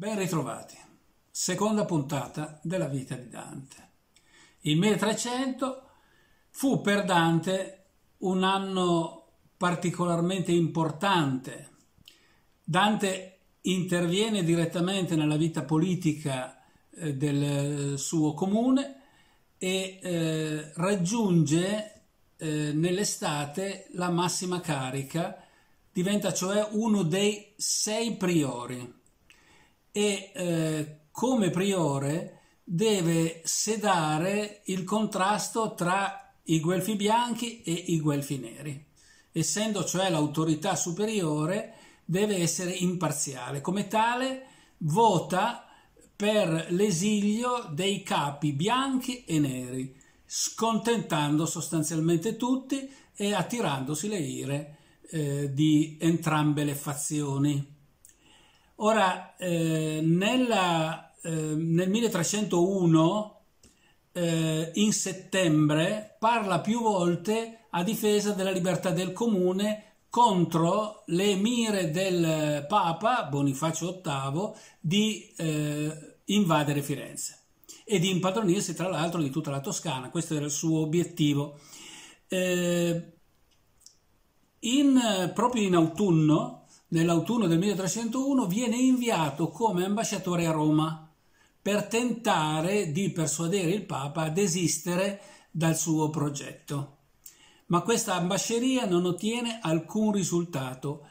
Ben ritrovati. Seconda puntata della vita di Dante. Il 1300 fu per Dante un anno particolarmente importante. Dante interviene direttamente nella vita politica eh, del eh, suo comune e eh, raggiunge eh, nell'estate la massima carica, diventa cioè uno dei sei priori e eh, come priore deve sedare il contrasto tra i guelfi bianchi e i guelfi neri. Essendo cioè l'autorità superiore, deve essere imparziale. Come tale, vota per l'esilio dei capi bianchi e neri, scontentando sostanzialmente tutti e attirandosi le ire eh, di entrambe le fazioni. Ora, eh, nella, eh, nel 1301, eh, in settembre, parla più volte a difesa della libertà del comune contro le mire del Papa Bonifacio VIII di eh, invadere Firenze e di impadronirsi tra l'altro di tutta la Toscana, questo era il suo obiettivo. Eh, in, proprio in autunno nell'autunno del 1301 viene inviato come ambasciatore a Roma per tentare di persuadere il Papa a desistere dal suo progetto. Ma questa ambasceria non ottiene alcun risultato.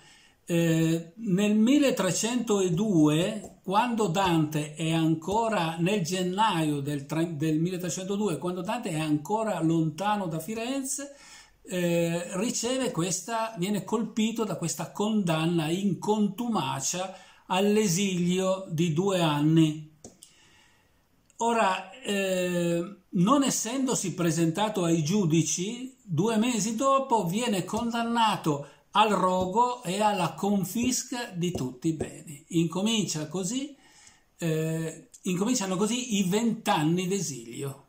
Eh, nel 1302, quando Dante è ancora nel gennaio del, del 1302, quando Dante è ancora lontano da Firenze, eh, riceve questa, viene colpito da questa condanna in contumacia all'esilio di due anni. Ora, eh, non essendosi presentato ai giudici, due mesi dopo viene condannato al rogo e alla confisca di tutti i beni. Incomincia così, eh, incominciano così i vent'anni d'esilio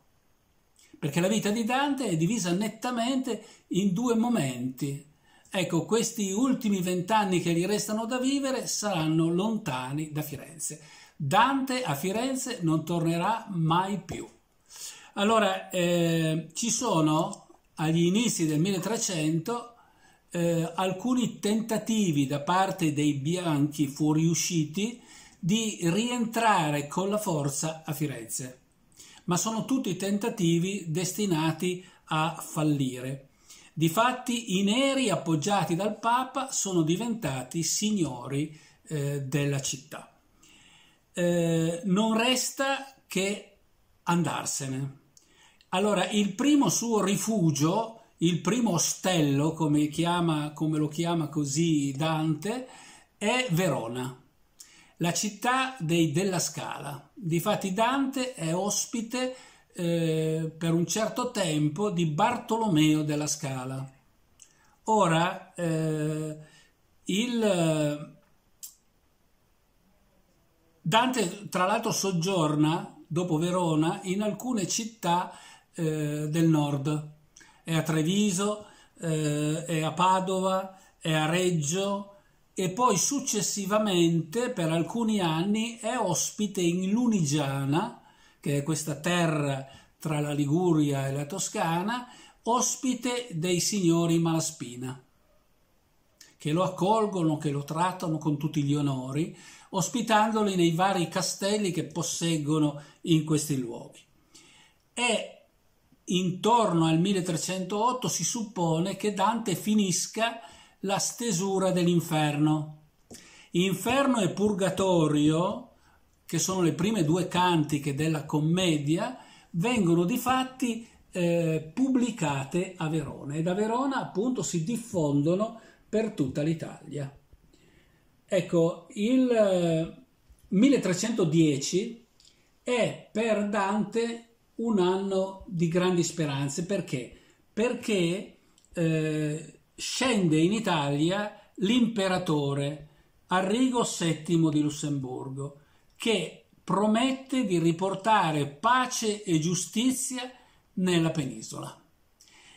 perché la vita di Dante è divisa nettamente in due momenti. Ecco, questi ultimi vent'anni che gli restano da vivere saranno lontani da Firenze. Dante a Firenze non tornerà mai più. Allora, eh, ci sono agli inizi del 1300 eh, alcuni tentativi da parte dei bianchi fuoriusciti di rientrare con la forza a Firenze ma sono tutti tentativi destinati a fallire. Difatti i neri appoggiati dal Papa sono diventati signori eh, della città. Eh, non resta che andarsene. Allora, il primo suo rifugio, il primo ostello, come, chiama, come lo chiama così Dante, è Verona la città dei Della Scala. Difatti Dante è ospite eh, per un certo tempo di Bartolomeo della Scala. Ora, eh, il, Dante tra l'altro soggiorna, dopo Verona, in alcune città eh, del nord. È a Treviso, eh, è a Padova, è a Reggio, e poi successivamente per alcuni anni è ospite in Lunigiana, che è questa terra tra la Liguria e la Toscana, ospite dei signori Malaspina, che lo accolgono, che lo trattano con tutti gli onori, ospitandoli nei vari castelli che posseggono in questi luoghi. E intorno al 1308 si suppone che Dante finisca la stesura dell'inferno. Inferno e purgatorio, che sono le prime due cantiche della commedia, vengono di fatti eh, pubblicate a Verona e da Verona appunto si diffondono per tutta l'Italia. Ecco, il 1310 eh, è per Dante un anno di grandi speranze perché? Perché eh, scende in Italia l'imperatore Arrigo VII di Lussemburgo che promette di riportare pace e giustizia nella penisola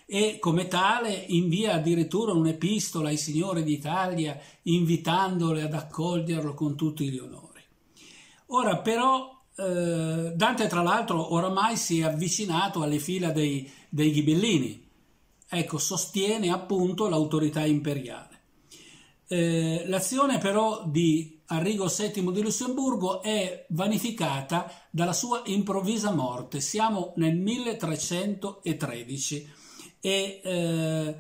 e come tale invia addirittura un'epistola ai signori d'Italia invitandole ad accoglierlo con tutti gli onori. Ora però eh, Dante tra l'altro oramai si è avvicinato alle fila dei, dei ghibellini ecco, sostiene appunto l'autorità imperiale. Eh, l'azione però di Arrigo VII di Lussemburgo è vanificata dalla sua improvvisa morte. Siamo nel 1313 e eh,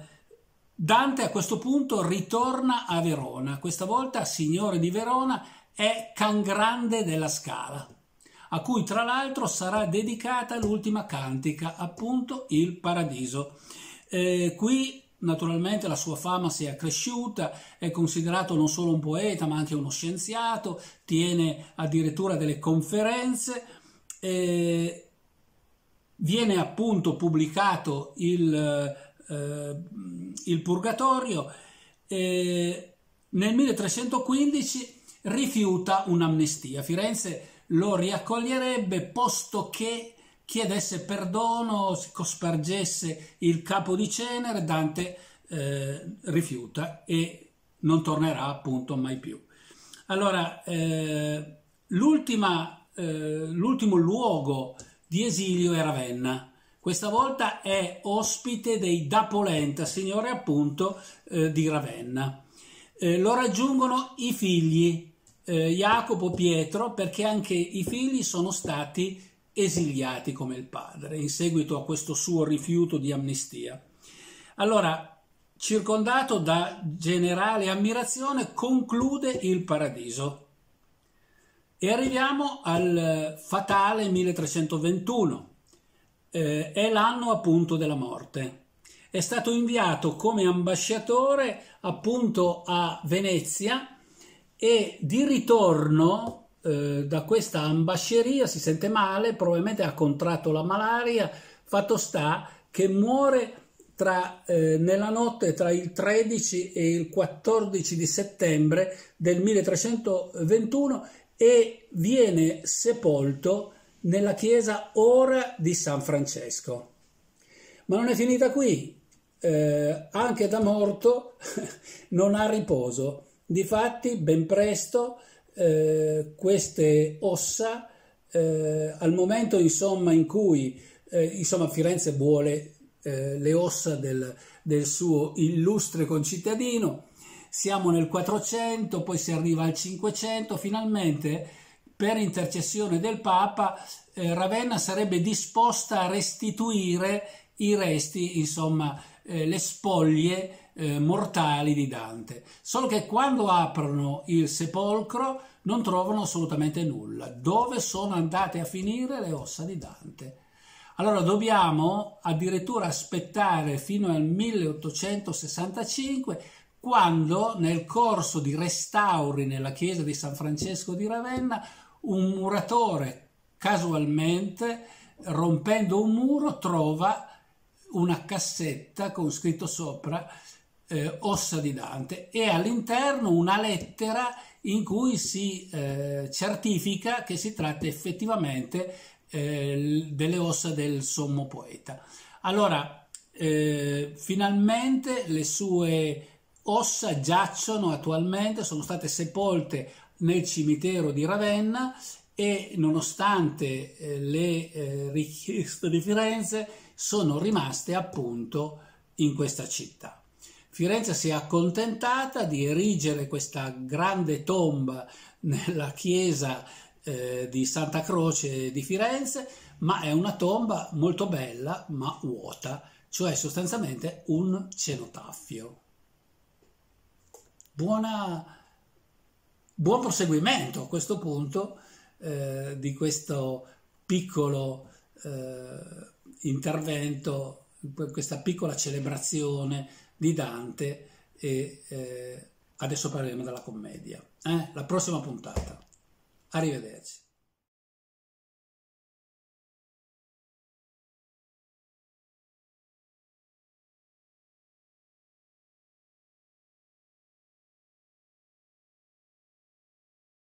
Dante a questo punto ritorna a Verona. Questa volta signore di Verona è Cangrande della Scala, a cui tra l'altro sarà dedicata l'ultima cantica, appunto il Paradiso. Eh, qui Naturalmente la sua fama si è accresciuta, è considerato non solo un poeta ma anche uno scienziato, tiene addirittura delle conferenze, eh, viene appunto pubblicato il, eh, il Purgatorio, e nel 1315 rifiuta un'amnistia, Firenze lo riaccoglierebbe posto che chiedesse perdono, si cospargesse il capo di cenere, Dante eh, rifiuta e non tornerà appunto mai più. Allora, eh, eh l'ultimo luogo di esilio è Ravenna. Questa volta è ospite dei Dapolenta, signore appunto eh, di Ravenna. Eh, lo raggiungono i figli, eh, Jacopo, Pietro, perché anche i figli sono stati esiliati come il padre, in seguito a questo suo rifiuto di amnistia. Allora, circondato da generale ammirazione, conclude il paradiso. E arriviamo al fatale 1321, eh, è l'anno appunto della morte. È stato inviato come ambasciatore appunto a Venezia e di ritorno eh, da questa ambasceria, si sente male, probabilmente ha contratto la malaria, fatto sta che muore tra, eh, nella notte tra il 13 e il 14 di settembre del 1321 e viene sepolto nella chiesa ora di San Francesco. Ma non è finita qui, eh, anche da morto non ha riposo. Difatti, ben presto eh, queste ossa eh, al momento insomma, in cui eh, insomma, Firenze vuole eh, le ossa del, del suo illustre concittadino. Siamo nel 400, poi si arriva al 500, finalmente per intercessione del Papa eh, Ravenna sarebbe disposta a restituire i resti, insomma le spoglie eh, mortali di Dante, solo che quando aprono il sepolcro non trovano assolutamente nulla. Dove sono andate a finire le ossa di Dante? Allora dobbiamo addirittura aspettare fino al 1865 quando nel corso di restauri nella chiesa di San Francesco di Ravenna un muratore casualmente rompendo un muro trova una cassetta con scritto sopra eh, Ossa di Dante e all'interno una lettera in cui si eh, certifica che si tratta effettivamente eh, delle ossa del sommo poeta. Allora, eh, finalmente le sue ossa giacciono attualmente, sono state sepolte nel cimitero di Ravenna e nonostante eh, le eh, richieste di Firenze sono rimaste appunto in questa città. Firenze si è accontentata di erigere questa grande tomba nella chiesa eh, di Santa Croce di Firenze, ma è una tomba molto bella ma vuota, cioè sostanzialmente un cenotafio. Buona, buon proseguimento a questo punto eh, di questo piccolo eh, intervento, questa piccola celebrazione di Dante e eh, adesso parleremo della commedia. Eh? La prossima puntata. Arrivederci.